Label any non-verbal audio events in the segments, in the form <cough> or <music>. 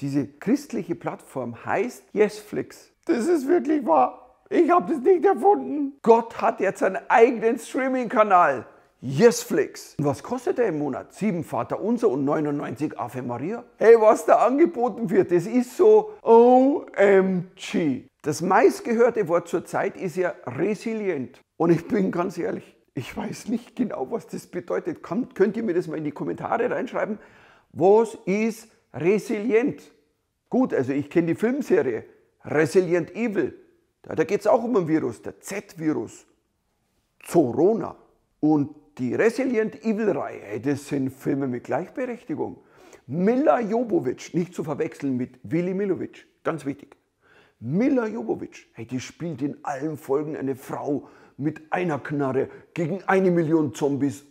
Diese christliche Plattform heißt Yesflix. Das ist wirklich wahr. Ich habe das nicht erfunden. Gott hat jetzt seinen eigenen Streaming-Kanal. Yesflix. Und was kostet er im Monat? 7 Vater Unser und 99 Ave Maria. Hey, was da angeboten wird, das ist so OMG. Das meistgehörte Wort zur Zeit ist ja resilient. Und ich bin ganz ehrlich, ich weiß nicht genau, was das bedeutet. Kommt, könnt ihr mir das mal in die Kommentare reinschreiben? Was ist resilient. Gut, also ich kenne die Filmserie Resilient Evil. Da, da geht es auch um ein Virus, der Z-Virus, Zorona. Und die Resilient Evil-Reihe, das sind Filme mit Gleichberechtigung. Mila Jobovic, nicht zu verwechseln mit Willi Milovic, ganz wichtig. Mila Jobovic, hey, die spielt in allen Folgen eine Frau mit einer Knarre gegen eine Million Zombies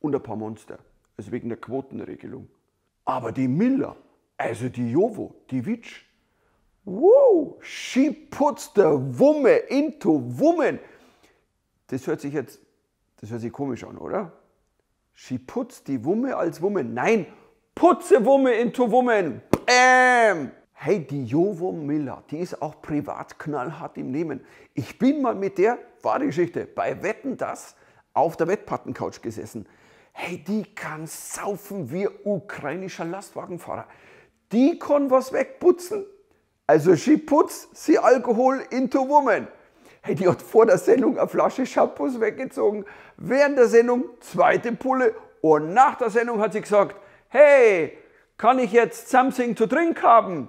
und ein paar Monster. Also wegen der Quotenregelung. Aber die Miller, also die Jovo, die Witsch. Wow, she puts the woman into woman. Das hört sich jetzt, das hört sich komisch an, oder? She puts die Wumme als Wumme. Nein, putze Wumme into Woman. Bam! Hey, die Jovo Miller, die ist auch privat knallhart im Nehmen. Ich bin mal mit der, war die Geschichte, bei Wetten das auf der Wettpattencouch gesessen. Hey, die kann saufen wie ukrainischer Lastwagenfahrer. Die kann was wegputzen. Also she puts sie Alkohol into woman. Hey, die hat vor der Sendung eine Flasche Shampoos weggezogen, während der Sendung zweite Pulle und nach der Sendung hat sie gesagt, hey, kann ich jetzt something to drink haben?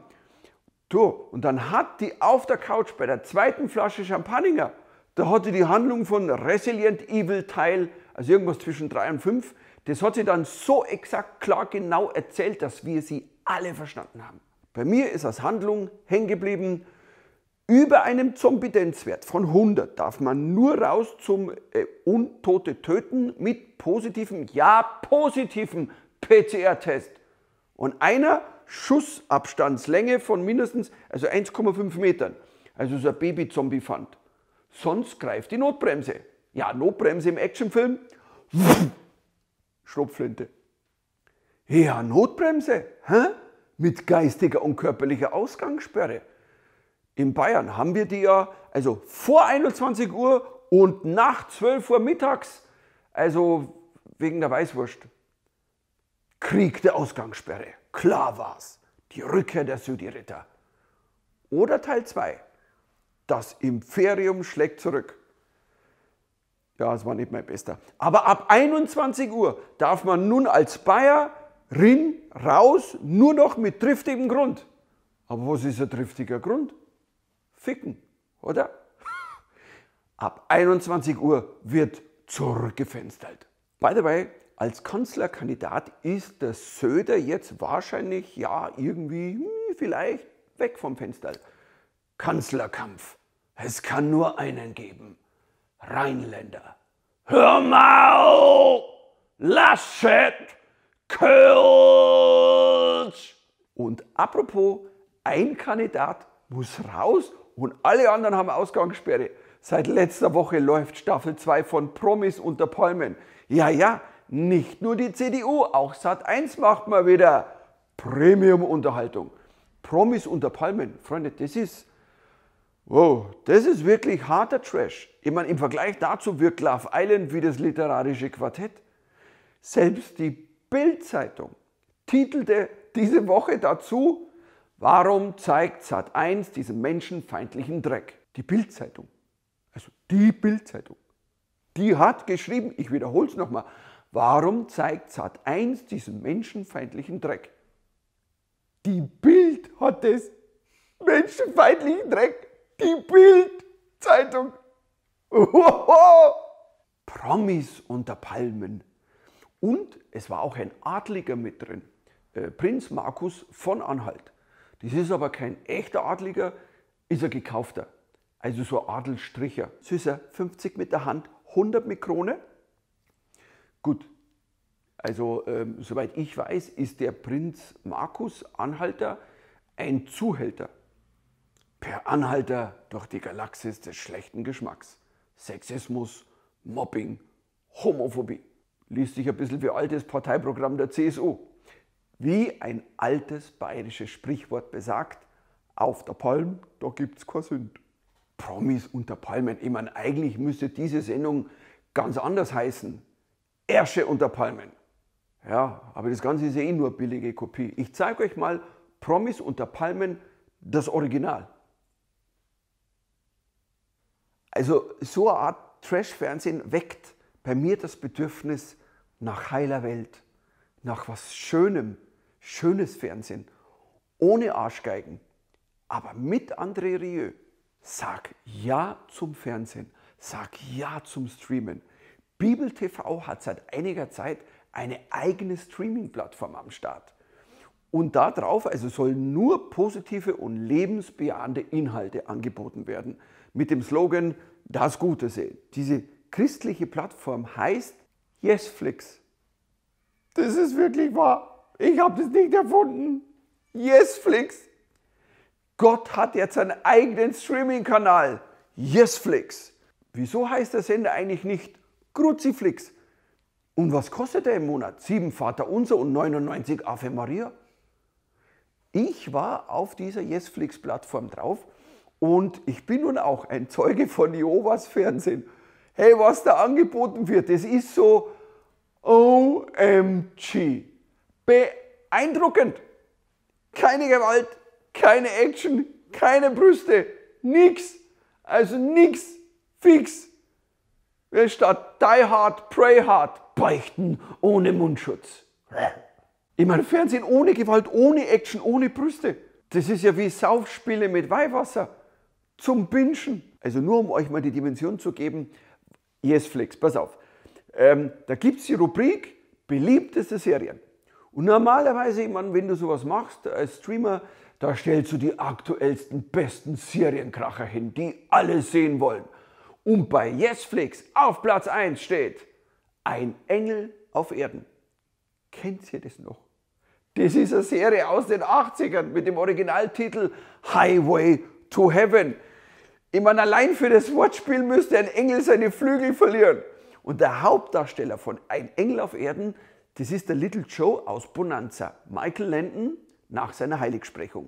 Du, und dann hat die auf der Couch bei der zweiten Flasche Champagner, da hatte die Handlung von Resilient Evil Teil, also irgendwas zwischen drei und fünf, das hat sie dann so exakt klar genau erzählt, dass wir sie alle verstanden haben. Bei mir ist als Handlung hängen geblieben, über einem Zombidenzwert von 100 darf man nur raus zum äh, Untote töten mit positivem, ja positivem PCR-Test. Und einer Schussabstandslänge von mindestens also 1,5 Metern. Also so ein Baby-Zombie fand. Sonst greift die Notbremse. Ja, Notbremse im Actionfilm. Schrotflinte. Ja, Notbremse, hä? mit geistiger und körperlicher Ausgangssperre. In Bayern haben wir die ja, also vor 21 Uhr und nach 12 Uhr mittags, also wegen der Weißwurst. Krieg der Ausgangssperre, klar war's, die Rückkehr der Südiritter. Oder Teil 2, das Imperium schlägt zurück. Ja, es war nicht mein Bester. Aber ab 21 Uhr darf man nun als Bayer Rin, raus, nur noch mit triftigem Grund. Aber was ist ein triftiger Grund? Ficken, oder? <laughs> Ab 21 Uhr wird zurückgefenstert. By the way, als Kanzlerkandidat ist der Söder jetzt wahrscheinlich, ja, irgendwie, hm, vielleicht weg vom Fenster. Kanzlerkampf. Es kann nur einen geben. Rheinländer. Hör mal! Laschet! Kölsch. Und apropos, ein Kandidat muss raus und alle anderen haben Ausgangssperre. Seit letzter Woche läuft Staffel 2 von Promis unter Palmen. Ja, ja, nicht nur die CDU, auch Sat1 macht mal wieder Premium-Unterhaltung. Promis unter Palmen, Freunde, das ist, wow, das ist wirklich harter Trash. Ich meine, im Vergleich dazu wirkt Love Island wie das literarische Quartett. Selbst die Bild-Zeitung titelte diese Woche dazu, warum zeigt Sat1 diesen menschenfeindlichen Dreck? Die Bild-Zeitung, also die Bild-Zeitung, die hat geschrieben, ich wiederhole es nochmal, warum zeigt Sat1 diesen menschenfeindlichen Dreck? Die Bild hat es, menschenfeindlichen Dreck, die Bild-Zeitung. <laughs> Promis unter Palmen. Und es war auch ein Adliger mit drin, äh, Prinz Markus von Anhalt. Das ist aber kein echter Adliger, ist ein gekaufter. Also so Adelstricher. Süßer, 50 mit der Hand, 100 mit Krone. Gut, also ähm, soweit ich weiß, ist der Prinz Markus Anhalter ein Zuhälter. Per Anhalter durch die Galaxis des schlechten Geschmacks. Sexismus, Mobbing, Homophobie liest sich ein bisschen wie altes Parteiprogramm der CSU. Wie ein altes bayerisches Sprichwort besagt, auf der Palm, da gibt's kein Sünd. Promis unter Palmen. Ich meine, eigentlich müsste diese Sendung ganz anders heißen. Ersche unter Palmen. Ja, aber das Ganze ist ja eh nur billige Kopie. Ich zeige euch mal Promis unter Palmen, das Original. Also so eine Art Trash-Fernsehen weckt bei mir das Bedürfnis nach heiler Welt, nach was Schönem, schönes Fernsehen, ohne Arschgeigen, aber mit André Rieu. Sag Ja zum Fernsehen, sag Ja zum Streamen. Bibel TV hat seit einiger Zeit eine eigene Streaming-Plattform am Start. Und darauf also sollen nur positive und lebensbejahende Inhalte angeboten werden. Mit dem Slogan Das Gute sehen. Diese christliche Plattform heißt Yesflix. Das ist wirklich wahr. Ich habe das nicht erfunden. Yesflix. Gott hat jetzt einen eigenen Streaming-Kanal. Yesflix. Wieso heißt der Sender eigentlich nicht Kruziflix? Und was kostet er im Monat? Sieben Vater Unser und 99 Ave Maria. Ich war auf dieser Yesflix-Plattform drauf und ich bin nun auch ein Zeuge von Jehovas Fernsehen. Hey, was da angeboten wird, das ist so OMG. Beeindruckend. Keine Gewalt, keine Action, keine Brüste, nix. Also nix fix. Wer Statt Die Hard, Pray Hard, beichten ohne Mundschutz. Ich meine, Fernsehen ohne Gewalt, ohne Action, ohne Brüste. Das ist ja wie Saufspiele mit Weihwasser zum Binschen. Also nur um euch mal die Dimension zu geben, Yesflix, pass auf. Ähm, da gibt es die Rubrik beliebteste Serien. Und normalerweise, ich meine, wenn du sowas machst als Streamer, da stellst du die aktuellsten, besten Serienkracher hin, die alle sehen wollen. Und bei Yesflix auf Platz 1 steht Ein Engel auf Erden. Kennt ihr das noch? Das ist eine Serie aus den 80ern mit dem Originaltitel Highway to Heaven. Ich meine, allein für das Wortspiel müsste ein Engel seine Flügel verlieren. Und der Hauptdarsteller von Ein Engel auf Erden, das ist der Little Joe aus Bonanza, Michael Landon nach seiner Heiligsprechung.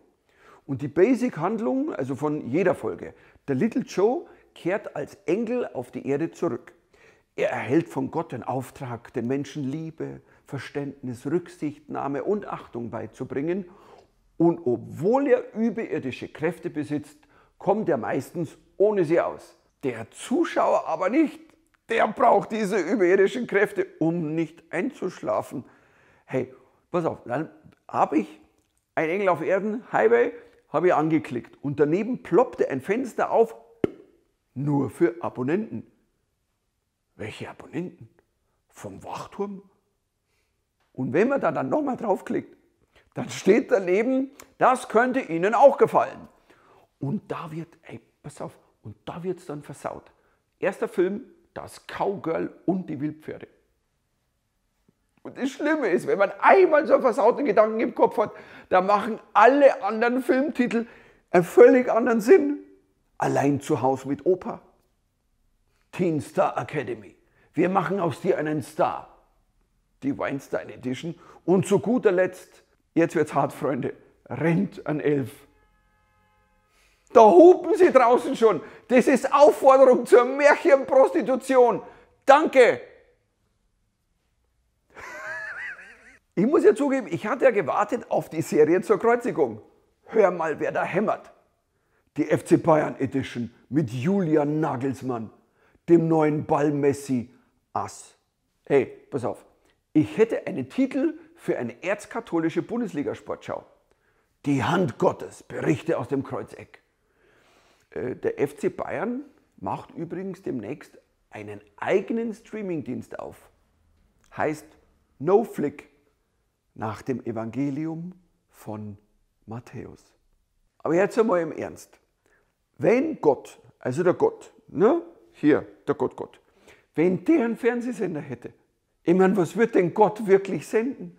Und die Basic-Handlung, also von jeder Folge, der Little Joe kehrt als Engel auf die Erde zurück. Er erhält von Gott den Auftrag, den Menschen Liebe, Verständnis, Rücksichtnahme und Achtung beizubringen. Und obwohl er überirdische Kräfte besitzt, kommt er meistens ohne sie aus. Der Zuschauer aber nicht. Der braucht diese überirdischen Kräfte, um nicht einzuschlafen. Hey, pass auf, dann habe ich ein Engel auf Erden, Highway, habe ich angeklickt und daneben ploppte ein Fenster auf, nur für Abonnenten. Welche Abonnenten? Vom Wachturm? Und wenn man da dann nochmal draufklickt, dann steht daneben, das könnte Ihnen auch gefallen. Und da wird, ey, pass auf, und da wird es dann versaut. Erster Film, das Cowgirl und die Wildpferde. Und das Schlimme ist, wenn man einmal so einen versauten Gedanken im Kopf hat, dann machen alle anderen Filmtitel einen völlig anderen Sinn. Allein zu Hause mit Opa. Teen Star Academy. Wir machen aus dir einen Star. Die Weinstein Edition. Und zu guter Letzt, jetzt wird's hart, Freunde, rennt an elf. Da hupen sie draußen schon. Das ist Aufforderung zur Märchenprostitution. Danke. <laughs> Ich muss ja zugeben, ich hatte ja gewartet auf die Serie zur Kreuzigung. Hör mal, wer da hämmert. Die FC Bayern Edition mit Julian Nagelsmann, dem neuen Ball Messi Ass. Hey, pass auf. Ich hätte einen Titel für eine erzkatholische Bundesliga-Sportschau. Die Hand Gottes, Berichte aus dem Kreuzeck. Äh, der FC Bayern macht übrigens demnächst einen eigenen Streamingdienst auf. Heißt NoFlick nach dem Evangelium von Matthäus. Aber jetzt einmal im Ernst. Wenn Gott, also der Gott, ne? hier, der Gott Gott, wenn der einen Fernsehsender hätte, ich meine, was wird denn Gott wirklich senden?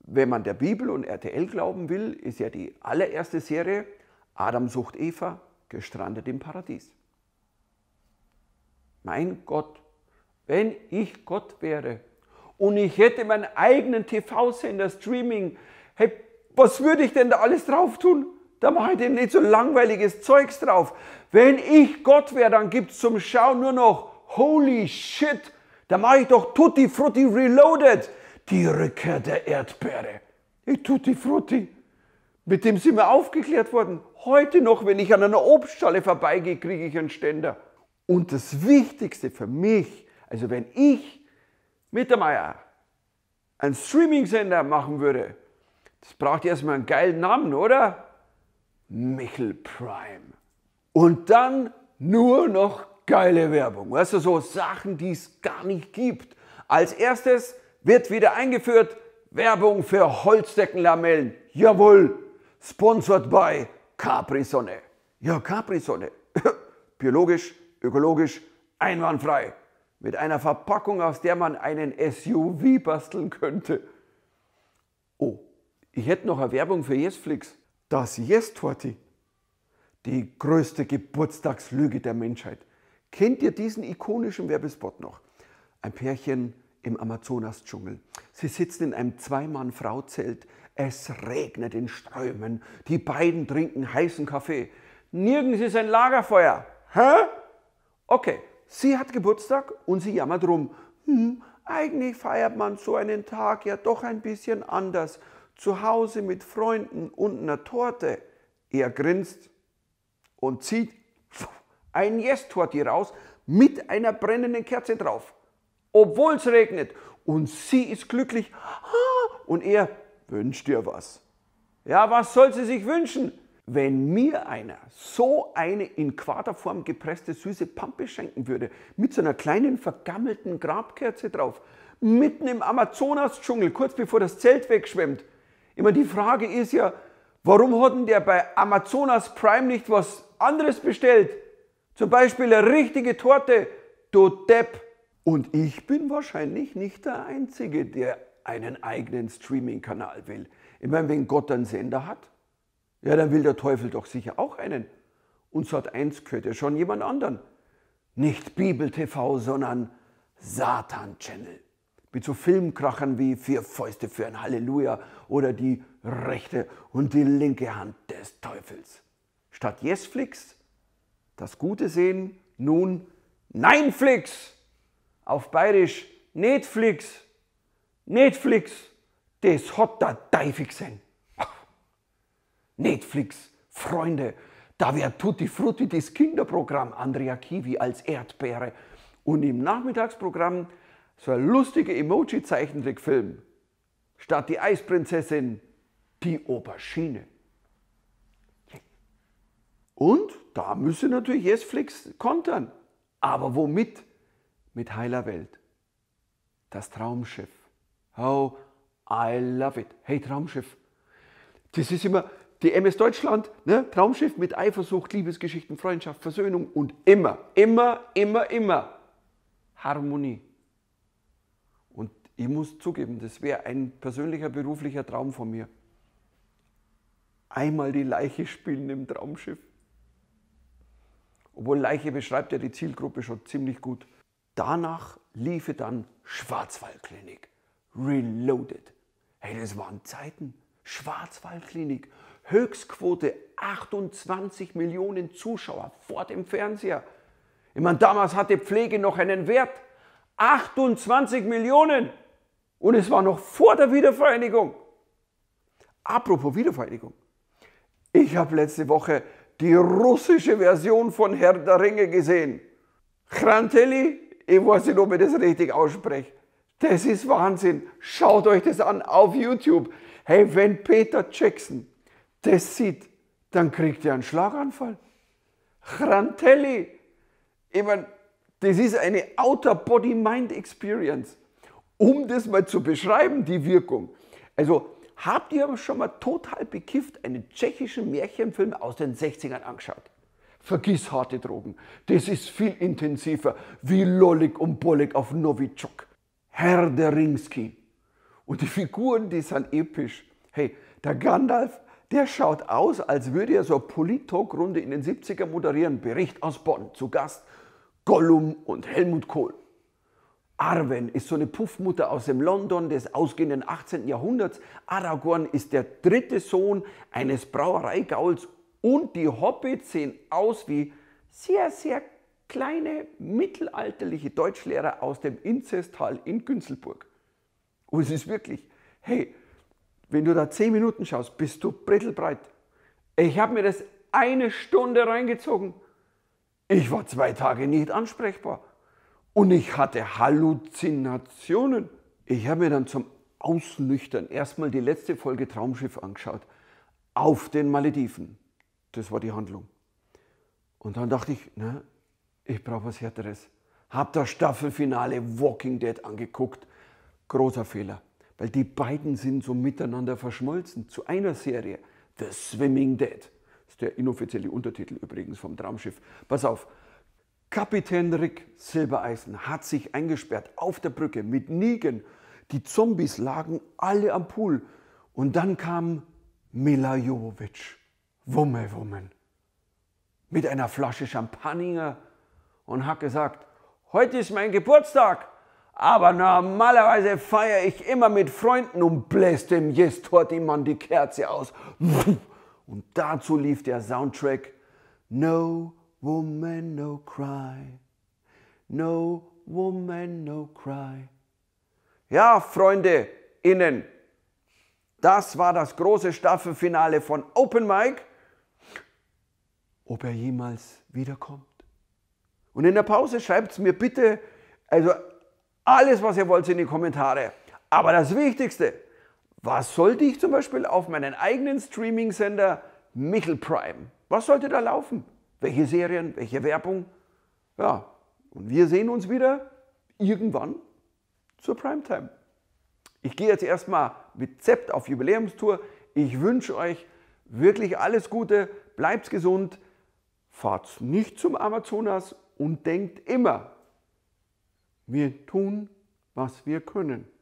Wenn man der Bibel und RTL glauben will, ist ja die allererste Serie Adam sucht Eva, gestrandet im Paradies. Mein Gott, wenn ich Gott wäre und ich hätte meinen eigenen TV-Sender, Streaming, hey, was würde ich denn da alles drauf tun? Da mache ich denn nicht so langweiliges Zeugs drauf. Wenn ich Gott wäre, dann gibt es zum Schauen nur noch Holy Shit. Da mache ich doch Tutti Frutti Reloaded. Die Rückkehr der Erdbeere. Ich Tutti Frutti. Mit dem sind wir aufgeklärt worden. Heute noch, wenn ich an einer Obstschale vorbeigehe, kriege ich einen Ständer. Und das Wichtigste für mich, also wenn ich mit der Meier einen Streaming-Sender machen würde, das braucht erstmal einen geilen Namen, oder? Michel Prime. Und dann nur noch geile Werbung. Weißt du, so Sachen, die es gar nicht gibt. Als erstes wird wieder eingeführt Werbung für Holzdeckenlamellen. Jawohl, Sponsored by Capri-Sonne. Ja, Capri-Sonne. <laughs> Biologisch, ökologisch, einwandfrei. Mit einer Verpackung, aus der man einen SUV basteln könnte. Oh, ich hätte noch eine Werbung für Yesflix. Das Yes-Torti. Die größte Geburtstagslüge der Menschheit. Kennt ihr diesen ikonischen Werbespot noch? Ein Pärchen im Amazonas-Dschungel. Sie sitzen in einem Zwei-Mann-Frau-Zelt es regnet in Strömen. Die beiden trinken heißen Kaffee. Nirgends ist ein Lagerfeuer. Hä? Okay, sie hat Geburtstag und sie jammert rum. Hm, eigentlich feiert man so einen Tag ja doch ein bisschen anders. Zu Hause mit Freunden und einer Torte. Er grinst und zieht <laughs> ein yes torti raus mit einer brennenden Kerze drauf. Obwohl es regnet. Und sie ist glücklich. Ah, und er wünsch dir was. Ja, was soll sie sich wünschen? Wenn mir einer so eine in Quaderform gepresste süße Pampe schenken würde, mit so einer kleinen vergammelten Grabkerze drauf, mitten im Amazonas-Dschungel, kurz bevor das Zelt wegschwemmt. Immer die Frage ist ja, warum hat denn der bei Amazonas Prime nicht was anderes bestellt? Zum Beispiel eine richtige Torte, du Depp. Und ich bin wahrscheinlich nicht der Einzige, der einen eigenen Streaming-Kanal will. Ich meine, wenn Gott einen Sender hat, ja, dann will der Teufel doch sicher auch einen. Und Sat 1 gehört ja schon jemand anderen. Nicht Bibel TV, sondern Satan Channel. Mit so Filmkrachern wie Vier Fäuste für ein Halleluja oder die rechte und die linke Hand des Teufels. Statt Yesflix das Gute sehen, nun Neinflix. Auf Bayerisch Netflix. Netflix, das hat der Teufel gesehen. Netflix, Freunde, da wird Tutti Frutti das Kinderprogramm Andrea Kiwi als Erdbeere und im Nachmittagsprogramm so ein lustiger Emoji-Zeichentrickfilm. Statt die Eisprinzessin, die Oberschiene. Und da müsse natürlich Netflix kontern. Aber womit? Mit heiler Welt. Das Traumschiff. Oh, I love it. Hey, Traumschiff. Das ist immer die MS Deutschland, ne? Traumschiff mit Eifersucht, Liebesgeschichten, Freundschaft, Versöhnung und immer, immer, immer, immer Harmonie. Und ich muss zugeben, das wäre ein persönlicher, beruflicher Traum von mir. Einmal die Leiche spielen im Traumschiff. Obwohl Leiche beschreibt ja die Zielgruppe schon ziemlich gut. Danach liefe dann Schwarzwaldklinik. Reloaded. Hey, das waren Zeiten. Schwarzwaldklinik, Höchstquote 28 Millionen Zuschauer vor dem Fernseher. Ich meine, damals hatte Pflege noch einen Wert. 28 Millionen! Und es war noch vor der Wiedervereinigung. Apropos Wiedervereinigung. Ich habe letzte Woche die russische Version von Herr der Ringe gesehen. Krantelli, ich weiß nicht, ob ich das richtig ausspreche. Das ist Wahnsinn. Schaut euch das an auf YouTube. Hey, wenn Peter Jackson das sieht, dann kriegt er einen Schlaganfall. Rantelli. Ich meine, das ist eine Outer-Body-Mind-Experience. Um das mal zu beschreiben, die Wirkung. Also, habt ihr schon mal total bekifft einen tschechischen Märchenfilm aus den 60ern angeschaut? Vergiss harte Drogen. Das ist viel intensiver wie Lollig und Bollig auf Novichok. Herr der Ringski. Und die Figuren, die sind episch. Hey, der Gandalf, der schaut aus, als würde er so eine Polit-Talk-Runde in den 70er moderieren. Bericht aus Bonn, zu Gast Gollum und Helmut Kohl. Arwen ist so eine Puffmutter aus dem London des ausgehenden 18. Jahrhunderts. Aragorn ist der dritte Sohn eines Brauereigauls. Und die Hobbits sehen aus wie sehr, sehr kleine mittelalterliche Deutschlehrer aus dem Inzestal in Günzelburg. Und es ist wirklich, hey, wenn du da zehn Minuten schaust, bist du brittelbreit. Ich habe mir das eine Stunde reingezogen. Ich war zwei Tage nicht ansprechbar. Und ich hatte Halluzinationen. Ich habe mir dann zum Ausnüchtern erstmal die letzte Folge Traumschiff angeschaut. Auf den Malediven. Das war die Handlung. Und dann dachte ich, na, ich brauche was Härteres. Hab das Staffelfinale Walking Dead angeguckt. Großer Fehler, weil die beiden sind so miteinander verschmolzen zu einer Serie, The Swimming Dead. Das ist der inoffizielle Untertitel übrigens vom Traumschiff. Pass auf, Kapitän Rick Silbereisen hat sich eingesperrt auf der Brücke mit Nigen. Die Zombies lagen alle am Pool. Und dann kam Mila Jovovich, Wumme, mit einer Flasche Champagner und hat gesagt, heute ist mein Geburtstag, aber normalerweise feiere ich immer mit Freunden und bläst dem Yes-Tortimann die Kerze aus. <laughs> Und dazu lief der Soundtrack No Woman, No Cry. No Woman, No Cry. Ja, Freunde, innen. Das war das große Staffelfinale von Open Mic. Ob er jemals wiederkommt? Und in der Pause schreibt es mir bitte, also alles, was ihr wollt, in die Kommentare. Aber das Wichtigste, was sollte ich zum Beispiel auf meinen eigenen Streaming-Sender Michel Prime, was sollte da laufen? Welche Serien, welche Werbung? Ja, und wir sehen uns wieder irgendwann zur Primetime. Ich gehe jetzt erstmal mit Zept auf Jubiläumstour. Ich wünsche euch wirklich alles Gute, bleibt gesund, fahrt nicht zum Amazonas und denkt immer, wir tun, was wir können.